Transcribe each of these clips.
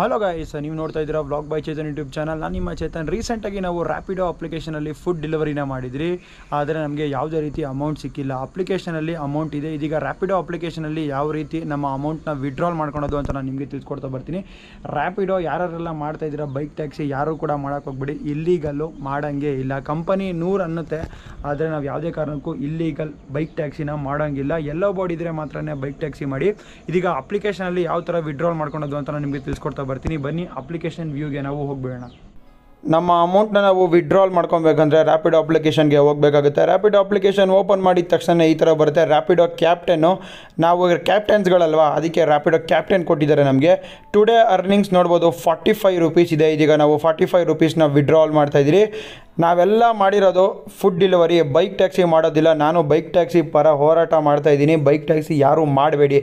hello sir ನೀವು ನೋಡ್ತಾ ಇದ್ದೀರಾ vlog by Chetan YouTube channel ನಾನು ನಿಮ್ಮ ಚೇತನ್ ರೀಸೆಂಟಾಗಿ ನಾವು ರ್ಯಾಪಿಡೋ ಅಪ್ಲಿಕೇಶನಲ್ಲಿ ಫುಡ್ ಡೆಲಿವರಿನ ಮಾಡಿದ್ರಿ ಆದರೆ ನಮಗೆ ಯಾವುದೇ ರೀತಿ ಅಮೌಂಟ್ ಸಿಕ್ಕಿಲ್ಲ ಅಪ್ಲಿಕೇಶನಲ್ಲಿ ಅಮೌಂಟ್ ಇದೆ ಇದೀಗ ರ್ಯಾಪಿಡೋ ಅಪ್ಲಿಕೇಶನಲ್ಲಿ ಯಾವ ರೀತಿ ನಮ್ಮ ಅಮೌಂಟ್ನ ವಿಡ್ರಾಲ್ ಮಾಡ್ಕೊಳೋದು ಅಂತ ನಾನು ನಿಮಗೆ ತಿಳ್ಕೊಡ್ತಾ ಬರ್ತೀನಿ ರ್ಯಾಪಿಡೋ ಯಾರೆಲ್ಲ ಮಾಡ್ತಾ ಇದ್ದೀರಾ ಬೈಕ್ ಟ್ಯಾಕ್ಸಿ ಯಾರೂ ಕೂಡ ಹೋಗ್ಬಿಡಿ ಇಲ್ಲೀಗಲ್ಲು ಮಾಡೋಂಗೆ ಇಲ್ಲ ಕಂಪನಿ ನೂರು ಅನ್ನುತ್ತೆ ಆದರೆ ನಾವು ಯಾವುದೇ ಕಾರಣಕ್ಕೂ ಇಲ್ಲೀಗಲ್ ಬೈಕ್ ಟ್ಯಾಕ್ಸಿನ ಮಾಡೋಂಗಿಲ್ಲ ಎಲ್ಲೋ ಬೋರ್ಡ್ ಇದ್ದರೆ ಮಾತ್ರ ಬೈಕ್ ಟ್ಯಾಕ್ಸಿ ಮಾಡಿ ಇದೀಗ ಅಪ್ಲಿಕೇಶನಲ್ಲಿ ಯಾವ ಥರ ವಿಡ್ರಾಲ್ ಮಾಡ್ಕೊಳೋದು ಅಂತ ನಾನು ನಿಮಗೆ ತಿಳ್ಸ್ಕೊಡ್ತಾ ಬರ್ತೀನಿ ಬನ್ನಿ ಅಪ್ಲಿಕೇಶನ್ ವ್ಯೂಗೆ ನಾವು ಹೋಗ್ಬೇಡ ನಮ್ಮ ಅಮೌಂಟ್ನ ನಾವು ವಿಡ್ರಾಲ್ ಮಾಡ್ಕೊಬೇಕಂದ್ರೆ ರ್ಯಾಪಿಡ್ ಅಪ್ಲಿಕೇಶನ್ಗೆ ಹೋಗಬೇಕಾಗುತ್ತೆ ರ್ಯಾಪಿಡ್ ಅಪ್ಲಿಕೇಶನ್ ಓಪನ್ ಮಾಡಿದ ತಕ್ಷಣ ಈ ಥರ ಬರುತ್ತೆ ರ್ಯಾಪಿಡೋ ಕ್ಯಾಪ್ಟನ್ನು ನಾವು ಕ್ಯಾಪ್ಟನ್ಸ್ಗಳಲ್ವಾ ಅದಕ್ಕೆ ರ್ಯಾಪಿಡೋ ಕ್ಯಾಪ್ಟೆನ್ ಕೊಟ್ಟಿದ್ದಾರೆ ನಮಗೆ ಟುಡೇ ಅರ್ನಿಂಗ್ಸ್ ನೋಡ್ಬೋದು ಫಾರ್ಟಿ ಫೈವ್ ರುಪೀಸ್ ಇದೆ ಇದೀಗ ನಾವು ಫಾರ್ಟಿ ಫೈವ್ ರುಪೀಸ್ನ ವಿಡ್ರಾಲ್ ಮಾಡ್ತಾಯಿದ್ದೀರಿ ನಾವೆಲ್ಲ ಮಾಡಿರೋದು ಫುಡ್ ಡೆಲಿವರಿ ಬೈಕ್ ಟ್ಯಾಕ್ಸಿ ಮಾಡೋದಿಲ್ಲ ನಾನು ಬೈಕ್ ಟ್ಯಾಕ್ಸಿ ಪರ ಹೋರಾಟ ಮಾಡ್ತಾ ಇದ್ದೀನಿ ಬೈಕ್ ಟ್ಯಾಕ್ಸಿ ಯಾರೂ ಮಾಡಬೇಡಿ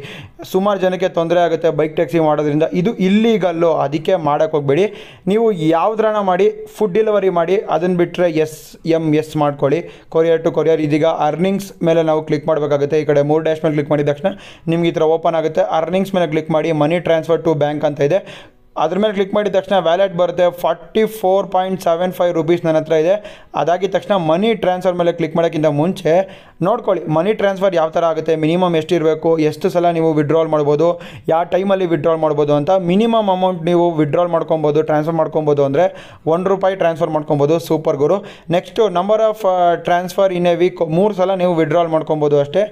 ಸುಮಾರು ಜನಕ್ಕೆ ತೊಂದರೆ ಆಗುತ್ತೆ ಬೈಕ್ ಟ್ಯಾಕ್ಸಿ ಮಾಡೋದ್ರಿಂದ ಇದು ಇಲ್ಲಿಗಲ್ಲೋ ಅದಕ್ಕೆ ಮಾಡೋಕ್ಕೆ ಹೋಗಬೇಡಿ ನೀವು ಯಾವ್ದಾನ ಮಾಡಿ ಫುಡ್ ಡೆಲಿವರಿ ಮಾಡಿ ಅದನ್ನು ಬಿಟ್ಟರೆ ಎಸ್ ಎಮ್ ಎಸ್ ಮಾಡ್ಕೊಳ್ಳಿ ಕೊರಿಯರ್ ಟು ಕೊರಿಯರ್ ಇದೀಗ ಅರ್ನಿಂಗ್ಸ್ ಮೇಲೆ ನಾವು ಕ್ಲಿಕ್ ಮಾಡಬೇಕಾಗುತ್ತೆ ಈ ಕಡೆ ಮೂರು ಡ್ಯಾಶ್ ಮೇಲೆ ಕ್ಲಿಕ್ ಮಾಡಿದ ತಕ್ಷಣ ನಿಮ್ಗೆ ಈ ಥರ ಓಪನ್ ಆಗುತ್ತೆ ಅರ್ನಿಂಗ್ಸ್ ಮೇಲೆ ಕ್ಲಿಕ್ ಮಾಡಿ ಮನಿ ಟ್ರಾನ್ಸ್ಫರ್ ಟು ಬ್ಯಾಂಕ್ ಅಂತ ಇದೆ ಅದ್ರ ಮೇಲೆ ಕ್ಲಿಕ್ ಮಾಡಿದ ತಕ್ಷಣ ವ್ಯಾಲೆಟ್ ಬರುತ್ತೆ forty four point seven five rupees ನನ್ನ ಹತ್ರ ಇದೆ ಅದಾಗಿ ತಕ್ಷಣ ಮನಿ ಟ್ರಾನ್ಸ್ಫರ್ ಮೇಲೆ ಕ್ಲಿಕ್ ಮಾಡೋಕ್ಕಿಂತ ಮುಂಚೆ ನೋಡ್ಕೊಳ್ಳಿ ಮನಿ ಟ್ರಾನ್ಸ್ಫರ್ ಯಾವ ಥರ ಆಗುತ್ತೆ ಮಿನಿಮಮ್ ಎಷ್ಟಿರಬೇಕು ಎಷ್ಟು ಸಲ ನೀವು ವಿಡ್ರಾಲ್ ಮಾಡ್ಬೋದು ಯಾವ ಟೈಮಲ್ಲಿ ವಿಡ್ರಾಲ್ ಮಾಡ್ಬೋದು ಅಂತ ಮಿನಿಮಮ್ ಅಮೌಂಟ್ ನೀವು ವಿಡ್ರಾಲ್ ಮಾಡ್ಕೊಬೋದು ಟ್ರಾನ್ಸ್ಫರ್ ಮಾಡ್ಕೊಬೋದು ಅಂದರೆ ಒಂದು ರೂಪಾಯಿ ಟ್ರಾನ್ಸ್ಫರ್ ಮಾಡ್ಕೊಬೋದು ಸೂಪರ್ ಗುರು next number of transfer in a week ಮೂರು ಸಲ ನೀವು ವಿಡ್ರಾಲ್ ಮಾಡ್ಕೊಬೋದು ಅಷ್ಟೇ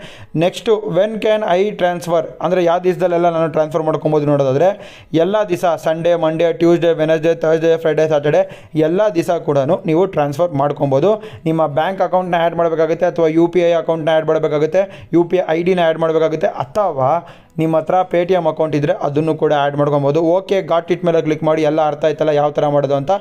next when can I transfer ಅಂದರೆ ಯಾವ ದಿವಸದಲ್ಲೆಲ್ಲ ನಾನು ಟ್ರಾನ್ಸ್ಫರ್ ಮಾಡ್ಕೊಬೋದು ನೋಡೋದಾದರೆ ಎಲ್ಲ ದಿವಸ Sunday Monday Tuesday Wednesday Thursday Friday Saturday ಎಲ್ಲ ದಿವಸ ಕೂಡ ನೀವು ಟ್ರಾನ್ಸ್ಫರ್ ಮಾಡ್ಕೊಬೋದು ನಿಮ್ಮ ಬ್ಯಾಂಕ್ ಅಕೌಂಟ್ನ ಆ್ಯಡ್ ಮಾಡಬೇಕಾಗುತ್ತೆ ಅಥವಾ ಯು ಪಿ ಐ ಅಕೌಂಟ್ನ ಆ್ಯಡ್ ಮಾಡಬೇಕಾಗುತ್ತೆ ಯು ಪಿ ಐ ಡಿನ ಆ್ಯಡ್ ಮಾಡಬೇಕಾಗುತ್ತೆ ಅಥವಾ ನಿಮ್ಮ ಹತ್ರ ಪೇ ಟಿ ಎಮ್ ಅಕೌಂಟ್ ಇದ್ದರೆ ಅದನ್ನು ಕೂಡ ಆ್ಯಡ್ ಮಾಡ್ಕೊಬೋದು ಓಕೆ ಗಾಟ್ ಇಟ್ ಮೇಲೆ ಕ್ಲಿಕ್ ಮಾಡಿ ಎಲ್ಲ ಅರ್ಥ ಆಯ್ತಲ್ಲ ಯಾವ ಥರ ಮಾಡೋದು ಅಂತ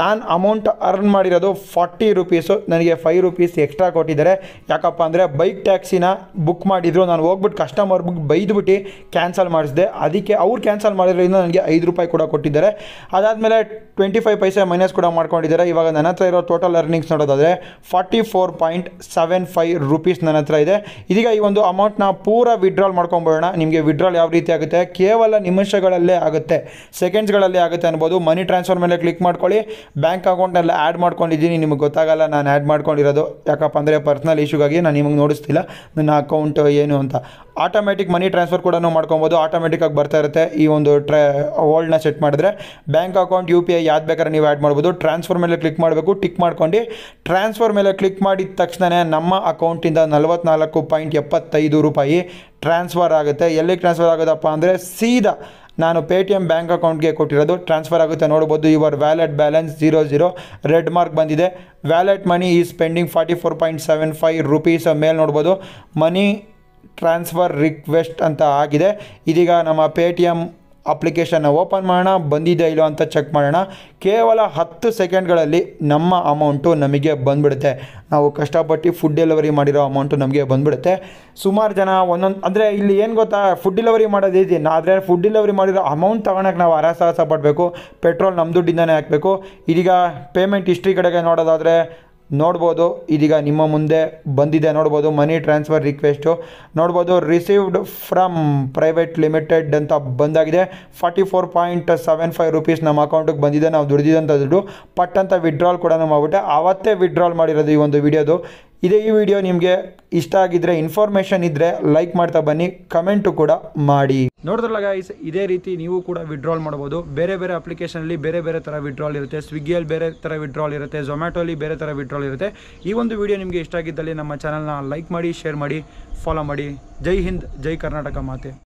ನಾನು ಅಮೌಂಟ್ ಅರ್ನ್ ಮಾಡಿರೋದು ಫಾರ್ಟಿ ರುಪೀಸು ನನಗೆ ಫೈವ್ ರುಪೀಸ್ ಎಕ್ಸ್ಟ್ರಾ ಕೊಟ್ಟಿದ್ದಾರೆ ಯಾಕಪ್ಪ ಅಂದರೆ ಬೈಕ್ ಟ್ಯಾಕ್ಸಿನ ಬುಕ್ ಮಾಡಿದ್ರು ನಾನು ಹೋಗ್ಬಿಟ್ಟು ಕಸ್ಟಮರ್ ಬುಕ್ ಬೈದ್ಬಿಟ್ಟು ಕ್ಯಾನ್ಸಲ್ ಮಾಡಿಸಿದೆ ಅದಕ್ಕೆ ಅವ್ರು ಕ್ಯಾನ್ಸಲ್ ಮಾಡಿರೋದ್ರಿಂದ ನನಗೆ ಐದು ರೂಪಾಯಿ ಕೂಡ ಕೊಟ್ಟಿದ್ದಾರೆ ಅದಾದಮೇಲೆ ಟ್ವೆಂಟಿ ಫೈವ್ ಪೈಸೆ ಮೈನಸ್ ಕೂಡ ಮಾಡ್ಕೊಂಡಿದ್ದಾರೆ ಇವಾಗ ನನ್ನ ಹತ್ರ ಇರೋ ಟೋಟಲ್ ಅರ್ನಿಂಗ್ಸ್ ನೋಡೋದಾದರೆ forty four point seven five rupees ನನ್ನ ಹತ್ರ ಇದೆ ಇದೀಗ ಈ ಒಂದು ಅಮೌಂಟ್ನ ಪೂರ ವಿಡ್ರಾಲ್ ಮಾಡ್ಕೊಂಬೋಣ ನಿಮಗೆ ವಿಡ್ರಾಲ್ ಯಾವ ರೀತಿ ಆಗುತ್ತೆ ಕೇವಲ ನಿಮಿಷಗಳಲ್ಲೇ ಆಗುತ್ತೆ ಸೆಕೆಂಡ್ಸ್ಗಳಲ್ಲಿ ಆಗುತ್ತೆ ಅನ್ಬೋದು ಮನಿ ಟ್ರಾನ್ಸ್ಫರ್ ಮೇಲೆ ಕ್ಲಿಕ್ ಮಾಡ್ಕೊಳ್ಳಿ ಬ್ಯಾಂಕ್ ಅಕೌಂಟ್ನೆಲ್ಲ ಆ್ಯಡ್ ಮಾಡ್ಕೊಂಡಿದ್ದೀನಿ ನಿಮಗೆ ಗೊತ್ತಾಗಲ್ಲ ನಾನು ಆ್ಯಡ್ ಮಾಡ್ಕೊಂಡಿರೋದು ಯಾಕಪ್ಪ ಅಂದರೆ ಪರ್ಸ್ನಲ್ ಇಶ್ಯೂಗಾಗಿ ನಾನು ನಿಮಗೆ ನೋಡಿಸ್ತಿಲ್ಲ ನನ್ನ ಅಕೌಂಟ್ ಏನು ಅಂತ ಆಟೋಮೆಟಿಕ್ ಮನಿ ಟ್ರಾನ್ಸ್ಫರ್ ಕೂಡ ಮಾಡ್ಕೊಬೋದು ಆಟೋಮೆಟಿಕ್ಕಾಗಿ ಬರ್ತಾ ಇರುತ್ತೆ ಈ ಒಂದು ಟ್ರಾ ಓಲ್ಡ್ನ ಸೆಟ್ ಮಾಡಿದ್ರೆ bank account U P I ಯಾವ್ದು ಬೇಕಾದ್ರೆ ನೀವು ಆ್ಯಡ್ ಮಾಡ್ಬೋದು ಟ್ರಾನ್ಸ್ಫರ್ ಮೇಲೆ ಕ್ಲಿಕ್ ಮಾಡಬೇಕು ಟಿಕ್ ಮಾಡ್ಕೊಂಡು ಟ್ರಾನ್ಸ್ಫರ್ ಮೇಲೆ ಕ್ಲಿಕ್ ಮಾಡಿದ ತಕ್ಷಣ ನಮ್ಮ ಅಕೌಂಟಿಂದ ನಲವತ್ನಾಲ್ಕು ಪಾಯಿಂಟ್ ಎಪ್ಪತ್ತೈದು ರೂಪಾಯಿ ಟ್ರಾನ್ಸ್ಫರ್ ಆಗುತ್ತೆ ಎಲ್ಲಿ ಟ್ರಾನ್ಸ್ಫರ್ ಆಗೋದಪ್ಪ ಅಂದರೆ ಸೀದಾ ನಾನು ಪೇ ಟಿ ಎಮ್ ಬ್ಯಾಂಕ್ ಅಕೌಂಟ್ಗೆ ಕೊಟ್ಟಿರೋದು ಟ್ರಾನ್ಸ್ಫರ್ ಆಗುತ್ತೆ ನೋಡ್ಬೋದು your wallet balance zero zero red mark ಬಂದಿದೆ wallet money is pending forty four point seven five rupees ಮೇಲೆ ನೋಡ್ಬೋದು ಮನಿ ಟ್ರಾನ್ಸ್ಫರ್ ರಿಕ್ವೆಸ್ಟ್ ಅಂತ ಆಗಿದೆ ಇದೀಗ ನಮ್ಮ ಪೇ ಟಿ ಎಮ್ ಅಪ್ಲಿಕೇಶನ್ನ ಓಪನ್ ಮಾಡೋಣ ಬಂದಿದೆ ಇಲ್ಲೋ ಅಂತ ಚೆಕ್ ಮಾಡೋಣ ಕೇವಲ ಹತ್ತು ಸೆಕೆಂಡ್ಗಳಲ್ಲಿ ನಮ್ಮ ಅಮೌಂಟು ನಮಗೆ ಬಂದ್ಬಿಡುತ್ತೆ ನಾವು ಕಷ್ಟಪಟ್ಟು ಫುಡ್ ಡೆಲಿವರಿ ಮಾಡಿರೋ ಅಮೌಂಟು ನಮಗೆ ಬಂದ್ಬಿಡುತ್ತೆ ಸುಮಾರು ಜನ ಒಂದೊಂದು ಅಂದರೆ ಇಲ್ಲಿ ಏನು ಗೊತ್ತಾ ಫುಡ್ ಡೆಲಿವರಿ ಮಾಡೋದು ಇದೆ ಆದರೆ ಫುಡ್ ಡೆಲಿವರಿ ಮಾಡಿರೋ ಅಮೌಂಟ್ ತಗೊಳಕ್ಕೆ ನಾವು ಅರಸ ಪಡಬೇಕು ಪೆಟ್ರೋಲ್ ನಮ್ಮ ದುಡ್ಡಿಂದನೇ ಹಾಕಬೇಕು ಇದೀಗ ಪೇಮೆಂಟ್ ಹಿಸ್ಟ್ರಿ ಕಡೆಗೆ ನೋಡೋದಾದರೆ ನೋಡ್ಬೋದು ಇದೀಗ ನಿಮ್ಮ ಮುಂದೆ ಬಂದಿದೆ ನೋಡ್ಬೋದು ಮನಿ ಟ್ರಾನ್ಸ್ಫರ್ ರಿಕ್ವೆಸ್ಟು ನೋಡ್ಬೋದು ರಿಸೀವ್ಡ್ ಫ್ರಮ್ ಪ್ರೈವೇಟ್ ಲಿಮಿಟೆಡ್ ಅಂತ ಬಂದಾಗಿದೆ forty four point seven five rupees ನಮ್ಮ ಅಕೌಂಟಿಗೆ ಬಂದಿದೆ ನಾವು ಅಂತ ದುಡ್ಡು ಪಟ್ ಅಂತ ವಿಡ್ರಾಲ್ ಕೂಡ ಮಾಡ್ಬಿಟ್ಟೆ ಆವತ್ತೇ ವಿಡ್ರಾಲ್ ಮಾಡಿರೋದು ಈ ಒಂದು ವಿಡಿಯೋದು ಇದೇ ಈ ವಿಡಿಯೋ ನಿಮಗೆ ಇಷ್ಟ ಆಗಿದ್ರೆ ಇನ್ಫಾರ್ಮೇಷನ್ ಇದ್ರೆ ಲೈಕ್ ಮಾಡ್ತಾ ಬನ್ನಿ ಕಮೆಂಟು ಕೂಡ ಮಾಡಿ ನೋಡಿದ್ರಲ್ಲ ಗೈಸ್ ಇದೇ ರೀತಿ ನೀವು ಕೂಡ ವಿಡ್ರಾಲ್ ಮಾಡ್ಬೋದು ಬೇರೆ ಬೇರೆ ಅಪ್ಲಿಕೇಶನಲ್ಲಿ ಬೇರೆ ಬೇರೆ ಥರ ವಿಡ್ರಾಲ್ ಇರುತ್ತೆ ಸ್ವಿಗ್ಗಿಯಲ್ಲಿ ಬೇರೆ ಥರ ವಿಡ್ರಾಲ್ ಇರುತ್ತೆ ಅಲ್ಲಿ ಬೇರೆ ಥರ ವಿಡ್ರಾಲ್ ಇರುತ್ತೆ ಈ ಒಂದು ವಿಡಿಯೋ ನಿಮಗೆ ಇಷ್ಟ ಆಗಿದ್ದಲ್ಲಿ ನಮ್ಮ ಚಾನಲ್ನ ಲೈಕ್ ಮಾಡಿ ಶೇರ್ ಮಾಡಿ ಫಾಲೋ ಮಾಡಿ ಜೈ ಹಿಂದ್ ಜೈ ಕರ್ನಾಟಕ ಮಾತೆ